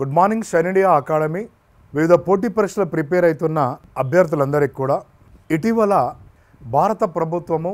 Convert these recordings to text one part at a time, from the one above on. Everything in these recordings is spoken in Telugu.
good morning Shine India Academy వివిధ పోటీ పరీక్షలు ప్రిపేర్ అవుతున్న అభ్యర్థులందరికీ కూడా ఇటీవల భారత ప్రభుత్వము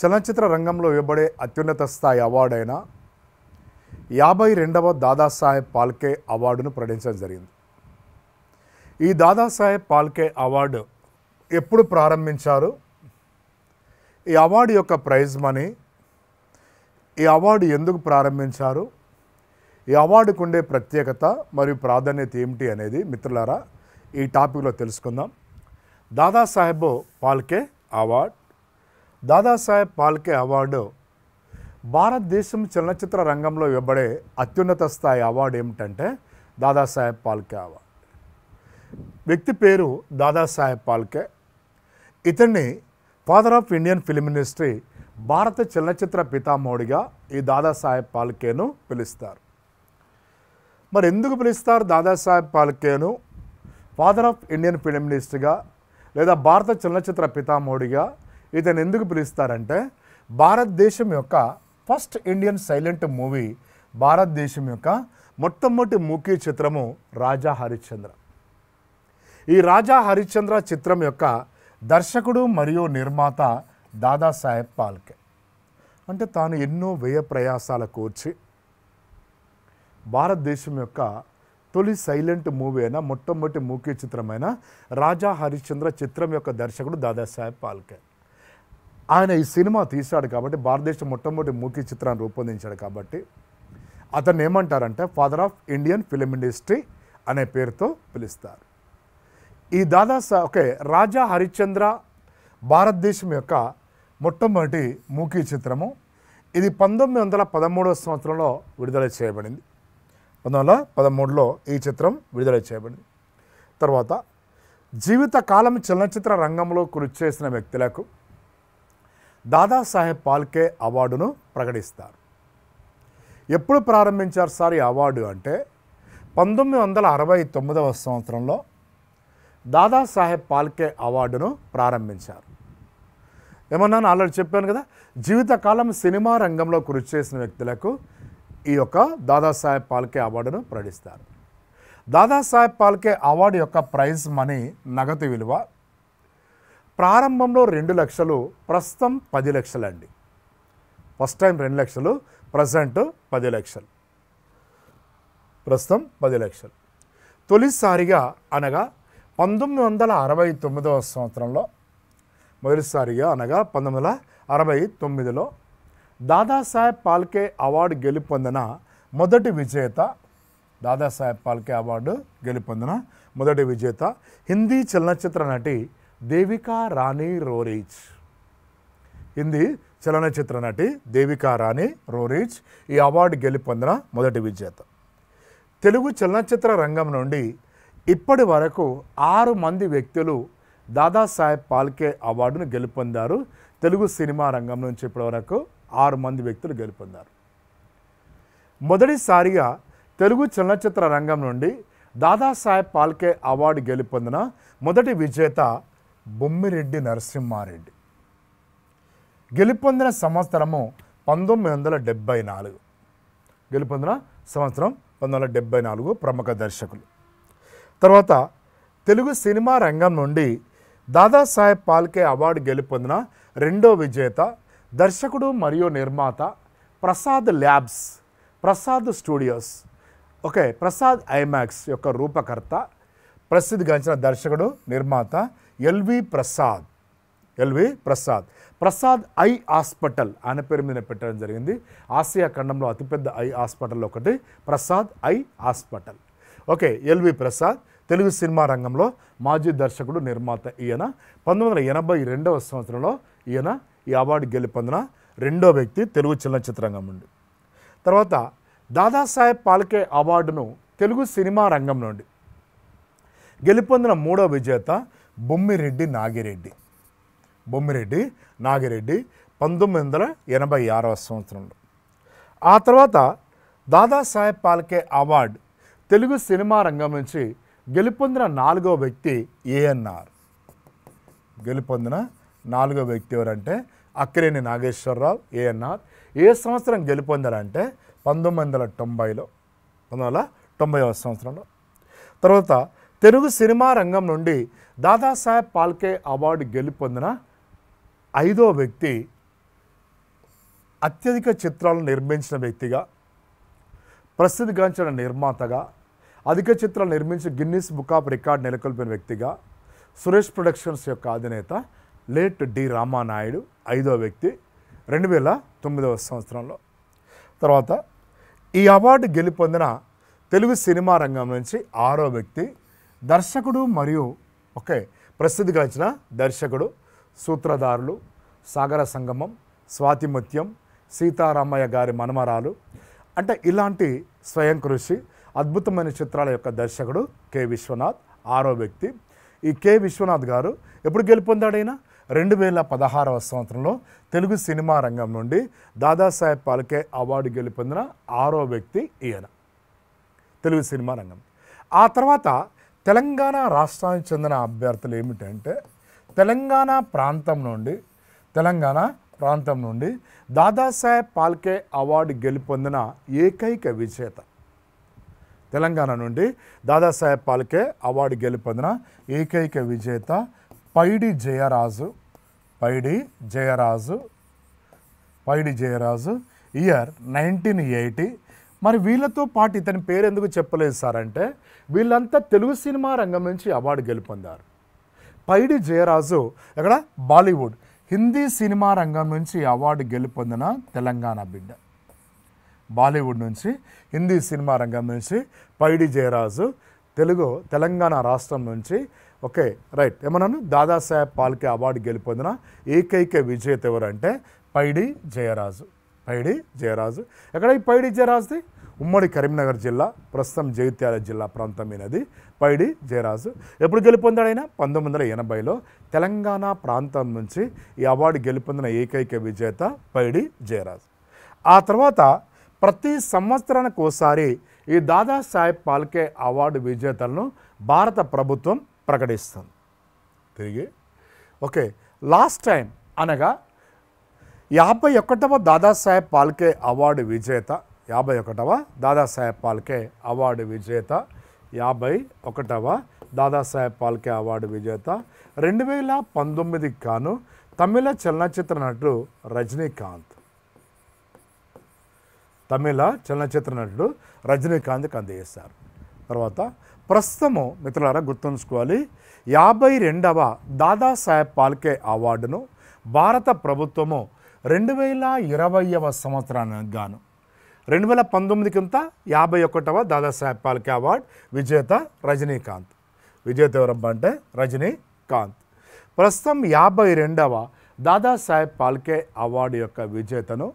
చలనచిత్ర రంగంలో ఇవ్వబడే అత్యున్నత స్థాయి అవార్డైన యాభై రెండవ దాదాసాహెబ్ పాల్కే అవార్డును ప్రకటించడం జరిగింది ఈ దాదాసాహెబ్ పాల్కే అవార్డు ఎప్పుడు ప్రారంభించారు ఈ అవార్డు యొక్క ప్రైజ్ మనీ ఈ అవార్డు ఎందుకు ప్రారంభించారు ఈ అవార్డుకు ఉండే ప్రత్యేకత మరియు ప్రాధాన్యత ఏమిటి అనేది మిత్రులారా ఈ టాపిక్లో తెలుసుకుందాం దాదాసాహెబ్ పాల్కే అవార్డ్ దాదాసాహెబ్ పాల్కే అవార్డు భారతదేశం చలనచిత్ర రంగంలో ఇవ్వబడే అత్యున్నత స్థాయి అవార్డు ఏమిటంటే దాదాసాహెబ్ పాల్కే అవార్డు వ్యక్తి పేరు దాదాసాహెబ్ పాల్కే ఇతన్ని father of Indian film industry భారత చలనచిత్ర పితామోడిగా ఈ దాదాసాహెబ్ పాల్కేను పిలుస్తారు మరి ఎందుకు పిలుస్తారు దాదాసాహెబ్ పాల్కేను ఫాదర్ ఆఫ్ ఇండియన్ ఫిలిం మినిస్టర్గా లేదా భారత చలనచిత్ర పితామోడిగా ఇతను ఎందుకు పిలుస్తారంటే భారతదేశం యొక్క ఫస్ట్ ఇండియన్ సైలెంట్ మూవీ భారతదేశం యొక్క మొట్టమొదటి ముఖ్య చిత్రము రాజా హరిశ్చంద్ర ఈ రాజా హరిశ్చంద్ర చిత్రం యొక్క దర్శకుడు మరియు నిర్మాత దాదాసాహెబ్ పాల్కే అంటే తాను ఎన్నో వ్యయ ప్రయాసాల కూర్చి భారతదేశం యొక్క తొలి సైలెంట్ మూవీ అయినా మొట్టమొదటి మూకీ చిత్రమైన రాజా హరిశ్చంద్ర చిత్రం యొక్క దర్శకుడు దాదాసాహెబ్ పాల్కే ఆయన ఈ సినిమా తీశాడు కాబట్టి భారతదేశం మొట్టమొదటి మూకీ చిత్రాన్ని రూపొందించాడు కాబట్టి అతన్ని ఏమంటారంటే father of Indian film industry అనే పేరుతో పిలుస్తారు ఈ దాదాసా ఓకే రాజా హరిశ్చంద్ర భారతదేశం యొక్క మొట్టమొదటి మూకీ చిత్రము ఇది పంతొమ్మిది వందల పదమూడవ సంవత్సరంలో విడుదల చేయబడింది పంతొమ్మిది వందల పదమూడులో ఈ చిత్రం విడుదల చేయబడింది తర్వాత జీవితకాలం చలనచిత్ర రంగంలో కృషి చేసిన వ్యక్తులకు దాదాసాహెబ్ పాల్కే అవార్డును ప్రకటిస్తారు ఎప్పుడు ప్రారంభించారు సార్ ఈ అవార్డు అంటే పంతొమ్మిది వందల అరవై తొమ్మిదవ సంవత్సరంలో దాదాసాహెబ్ పాల్కే అవార్డును ప్రారంభించారు ఏమన్నాను ఆల్రెడీ చెప్పాను కదా జీవితకాలం సినిమా రంగంలో కృషి చేసిన వ్యక్తులకు ఈ యొక్క దాదాసాహెబ్ పాల్కే అవార్డును ప్రకటిస్తారు దాదాసాహెబ్ పాల్కే అవార్డు యొక్క ప్రైజ్ మనీ నగదు విలువ ప్రారంభంలో రెండు లక్షలు ప్రస్తుతం పది లక్షలండి ఫస్ట్ టైం రెండు లక్షలు ప్రజెంట్ పది లక్షలు ప్రస్తుతం పది లక్షలు తొలిసారిగా అనగా పంతొమ్మిది వందల అరవై తొమ్మిదవ సంవత్సరంలో మొదటిసారిగా అనగా పంతొమ్మిది వందల అరవై తొమ్మిదిలో దాదాసాహెబ్ పాల్కే అవార్డు గెలుపొందిన మొదటి విజేత దాదాసాహెబ్ పాల్కే అవార్డు గెలుపొందిన మొదటి విజేత హిందీ చలనచిత్ర నటి దేవికా రాణి రోరీచ్ హిందీ చలనచిత్ర నటి దేవికా రాణి రోరీచ్ ఈ అవార్డు గెలుపొందిన మొదటి విజేత తెలుగు చలనచిత్ర రంగం నుండి ఇప్పటి వరకు ఆరు మంది వ్యక్తులు దాదాసాహెబ్ పాల్కే అవార్డును గెలుపొందారు తెలుగు సినిమా రంగం నుంచి ఇప్పటి వరకు ఆరు మంది వ్యక్తులు గెలుపొందారు మొదటిసారిగా తెలుగు చలనచిత్ర రంగం నుండి దాదాసాహెబ్ పాల్కే అవార్డు గెలుపొందిన మొదటి విజేత బొమ్మిరెడ్డి నరసింహారెడ్డి గెలుపొందిన సంవత్సరము పంతొమ్మిది వందల డెబ్బై నాలుగు గెలుపొందిన సంవత్సరం పంతొమ్మిది వందల డెబ్బై నాలుగు ప్రముఖ దర్శకులు తర్వాత తెలుగు సినిమా రంగం నుండి దాదాసాహెబ్ పాల్కే అవార్డు గెలుపొందిన రెండో విజేత దర్శకుడు మరియు నిర్మాత Prasad labs Prasad studios okay Prasad IMAX యొక్క రూపకర్త ప్రసిద్ధి గాంచిన దర్శకుడు నిర్మాత ఎల్వి ప్రసాద్ ఎల్వి ప్రసాద్ ప్రసాద్ ఐ హాస్పిటల్ అనే పేరు మీద పెట్టడం జరిగింది ఆసియా ఖండంలో అతిపెద్ద ఐ హాస్పిటల్ ఒకటి Prasad eye hospital okay LV Prasad Telugu cinema రంగంలో మాజీ దర్శకుడు నిర్మాత ఈయన పంతొమ్మిది వందల ఎనభై రెండవ సంవత్సరంలో ఈయన ఈ అవార్డు గెలుపొందిన రెండో వ్యక్తి తెలుగు చలనచిత్రంగం నుండి తర్వాత దాదాసాహెబ్ పాల్కే అవార్డును తెలుగు సినిమా రంగం నుండి గెలుపొందిన మూడో విజేత బొమ్మిరెడ్డి నాగిరెడ్డి బొమ్మిరెడ్డి నాగిరెడ్డి పంతొమ్మిది వందల ఎనభై ఆరవ సంవత్సరంలో ఆ తర్వాత దాదాసాహెబ్ పాల్కే అవార్డు తెలుగు సినిమా రంగం నుంచి గెలుపొందిన నాలుగో వ్యక్తి ఏఎన్ఆర్ గెలుపొందిన నాలుగో వ్యక్తి ఎవరంటే అక్కిరేని నాగేశ్వరరావు ఏఎన్ఆర్ ఏ సంవత్సరం గెలుపొందారంటే పంతొమ్మిది వందల తొంభైలో పంతొమ్మిది వందల తొంభై సంవత్సరంలో తర్వాత తెలుగు సినిమా రంగం నుండి దాదాసాహెబ్ పాల్కే అవార్డు గెలుపొందిన ఐదో వ్యక్తి అత్యధిక చిత్రాలను నిర్మించిన వ్యక్తిగా ప్రసిద్ధిగాంచిన నిర్మాతగా అధిక చిత్రాలు నిర్మించి గిన్నీస్ బుక్ ఆఫ్ రికార్డ్ నెలకొల్పిన వ్యక్తిగా సురేష్ ప్రొడక్షన్స్ యొక్క అధినేత లేట్ డి రామానాయుడు ఐదో వ్యక్తి రెండు వేల తొమ్మిదవ సంవత్సరంలో తర్వాత ఈ అవార్డు గెలుపొందిన తెలుగు సినిమా రంగం నుంచి ఆరో వ్యక్తి దర్శకుడు మరియు ఓకే ప్రసిద్ధిగాంచిన దర్శకుడు సూత్రధారులు సాగర సంగమం స్వాతిముత్యం సీతారామయ్య గారి మనమరాలు అంటే ఇలాంటి స్వయం కృషి అద్భుతమైన చిత్రాల యొక్క దర్శకుడు కె విశ్వనాథ్ ఆరో వ్యక్తి ఈ కె విశ్వనాథ్ గారు ఎప్పుడు గెలుపొందాడైనా రెండు వేల పదహారవ సంవత్సరంలో తెలుగు సినిమా రంగం నుండి దాదాసాహెబ్ పాలకే అవార్డు గెలుపొందిన ఆరో వ్యక్తి ఈయన తెలుగు సినిమా రంగం ఆ తర్వాత తెలంగాణ రాష్ట్రానికి చెందిన అభ్యర్థులు ఏమిటంటే తెలంగాణ ప్రాంతం నుండి తెలంగాణ ప్రాంతం నుండి దాదాసాహెబ్ పాల్కే అవార్డు గెలుపొందిన ఏకైక విజేత తెలంగాణ నుండి దాదాసాహెబ్ పాల్కే అవార్డు గెలుపొందిన ఏకైక విజేత Paidi Jairaju Paidi Jairaju Paidi Jairaju year nineteen eighty మరి వీళ్ళతో పాటు ఇతని పేరు ఎందుకు చెప్పలేదు సార్ అంటే వీళ్ళంతా తెలుగు సినిమా రంగం నుంచి అవార్డు గెలుపొందారు పైడి జయరాజు ఎక్కడ బాలీవుడ్ హిందీ సినిమా రంగం నుంచి అవార్డు గెలుపొందిన తెలంగాణ బిడ్డ బాలీవుడ్ నుంచి హిందీ సినిమా రంగం నుంచి పైడి జయరాజు తెలుగు తెలంగాణ రాష్ట్రం నుంచి ఓకే రైట్ ఏమన్నాను దాదాసాహెబ్ పాల్కే అవార్డు గెలుపొందిన ఏకైక విజేత ఎవరంటే పైడి జయరాజు పైడి జయరాజు ఎక్కడ ఈ పైడి జయరాజుది ఉమ్మడి కరీంనగర్ జిల్లా ప్రస్తుతం జగిత్యాల జిల్లా ప్రాంతమైనది పైడి జయరాజు ఎప్పుడు గెలుపొందాడైనా పంతొమ్మిది వందల ఎనభైలో తెలంగాణ ప్రాంతం నుంచి ఈ అవార్డు గెలుపొందిన ఏకైక విజేత పైడి జయరాజు ఆ తర్వాత ప్రతి సంవత్సరానికి ఒకసారి ఈ దాదాసాహెబ్ పాల్కే అవార్డు విజేతలను భారత ప్రభుత్వం ప్రకటిస్తుంది తిరిగి ఓకే లాస్ట్ టైం అనగా యాభై ఒకటవ దాదాసాహెబ్ పాల్కే అవార్డు విజేత యాభై ఒకటవ దాదాసాహెబ్ పాల్కే అవార్డు విజేత యాభై ఒకటవ దాదాసాహెబ్ పాల్కే అవార్డు విజేత రెండు వేల పంతొమ్మిది కాను తమిళ చలనచిత్ర నటుడు రజనీకాంత్ తమిళ చలనచిత్ర నటుడు రజనీకాంత్కి అందజేశారు తర్వాత ప్రస్తుతము మిత్రులారా గుర్తుంచుకోవాలి యాభై రెండవ దాదాసాహెబ్ పాల్కే అవార్డును భారత ప్రభుత్వము రెండు వేల ఇరవైవ సంవత్సరానికి గాను రెండు వేల పంతొమ్మిది కింద యాభై ఒకటవ దాదాసాహెబ్ పాల్కే అవార్డు విజేత రజనీకాంత్ విజేత ఎవరబ్బా అంటే రజనీకాంత్ ప్రస్తుతం యాభై రెండవ దాదాసాహెబ్ పాల్కే అవార్డు యొక్క విజేతను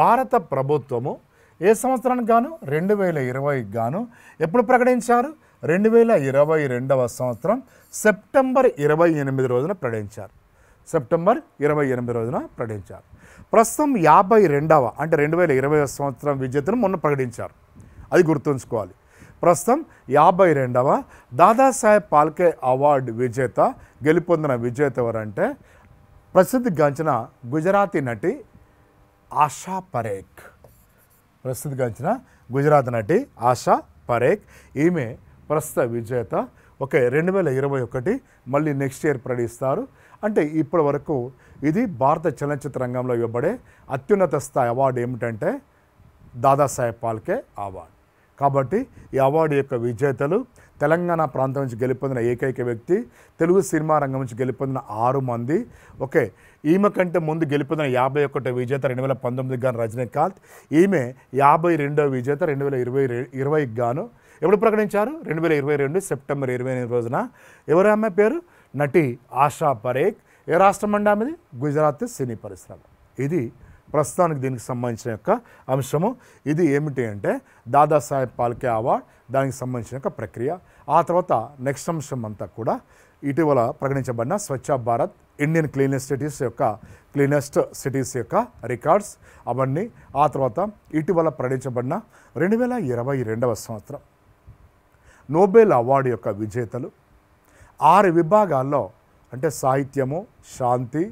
భారత ప్రభుత్వము ఏ సంవత్సరానికి గాను రెండు వేల ఇరవైకి గాను ఎప్పుడు ప్రకటించారు రెండు వేల ఇరవై రెండవ సంవత్సరం సెప్టెంబర్ ఇరవై ఎనిమిది రోజున ప్రకటించారు సెప్టెంబర్ ఇరవై ఎనిమిది రోజున ప్రకటించారు ప్రస్తుతం యాభై రెండవ అంటే రెండు వేల ఇరవై సంవత్సరం విజేతను మొన్న ప్రకటించారు అది గుర్తుంచుకోవాలి ప్రస్తుతం యాభై రెండవ దాదాసాహెబ్ పాల్కే అవార్డు విజేత గెలుపొందిన విజేత ఎవరంటే గాంచిన గుజరాతీ నటి ఆశా పరేఖ్ ప్రసిద్ధిగాంచిన గుజరాత్ నటి ఆశా పరేఖ్ ఈమె ప్రస్తుత విజేత ఓకే రెండు వేల ఇరవై ఒకటి మళ్ళీ నెక్స్ట్ ఇయర్ ప్రకటిస్తారు అంటే ఇప్పటి వరకు ఇది భారత చలనచిత్ర రంగంలో ఇవ్వబడే అత్యున్నత స్థాయి అవార్డు ఏమిటంటే దాదాసాహెబ్ పాల్కే అవార్డు కాబట్టి ఈ అవార్డు యొక్క విజేతలు తెలంగాణ ప్రాంతం నుంచి గెలుపొందిన ఏకైక వ్యక్తి తెలుగు సినిమా రంగం నుంచి గెలుపొందిన ఆరు మంది ఓకే ఈమె కంటే ముందు గెలుపొందిన యాభై ఒకటో విజేత రెండు వేల పంతొమ్మిదికి గాను రజనీకాంత్ ఈమె యాభై రెండో విజేత రెండు వేల ఇరవై ఇరవైకి గాను ఎప్పుడు ప్రకటించారు రెండు వేల ఇరవై రెండు సెప్టెంబర్ ఇరవై ఎనిమిది రోజున ఎవరు ఆమె పేరు నటి ఆశా పరేఖ్ ఏ రాష్ట్రం అండి ఆమెది గుజరాత్ సినీ పరిశ్రమ ఇది ప్రస్తుతానికి దీనికి సంబంధించిన యొక్క అంశము ఇది ఏమిటి అంటే దాదాసాహెబ్ పాల్కే అవార్డ్ దానికి సంబంధించిన యొక్క ప్రక్రియ ఆ తర్వాత నెక్స్ట్ అంశం అంతా కూడా ఇటీవల ప్రకటించబడిన Swachh Bharat Indian cleanest cities యొక్క క్లీనెస్ట్ సిటీస్ యొక్క రికార్డ్స్ అవన్నీ ఆ తర్వాత ఇటీవల ప్రకటించబడిన రెండు వేల ఇరవై రెండవ సంవత్సరం నోబెల్ అవార్డు యొక్క విజేతలు ఆరు విభాగాల్లో అంటే సాహిత్యము శాంతి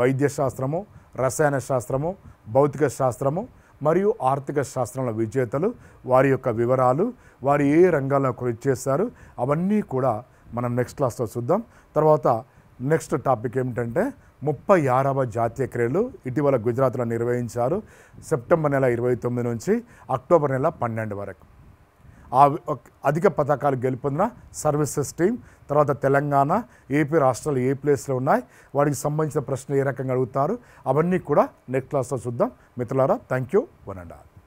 వైద్యశాస్త్రము రసాయన శాస్త్రము భౌతిక శాస్త్రము మరియు ఆర్థిక శాస్త్రంలో విజేతలు వారి యొక్క వివరాలు వారు ఏ రంగాల్లో కృషి చేస్తారు అవన్నీ కూడా మనం నెక్స్ట్ క్లాస్లో చూద్దాం తర్వాత నెక్స్ట్ టాపిక్ ఏమిటంటే ముప్పై ఆరవ జాతీయ క్రీడలు ఇటీవల గుజరాత్లో నిర్వహించారు సెప్టెంబర్ నెల ఇరవై తొమ్మిది నుంచి అక్టోబర్ నెల పన్నెండు వరకు ఆ అధిక పథకాలు గెలుపొందిన సర్వీసెస్ టీం తర్వాత తెలంగాణ ఏపీ రాష్ట్రాలు ఏ ప్లేస్లో ఉన్నాయి వాటికి సంబంధించిన ప్రశ్నలు ఏ రకంగా అడుగుతారు అవన్నీ కూడా నెక్స్ట్ క్లాస్లో చూద్దాం మిత్రులారా thank you one and all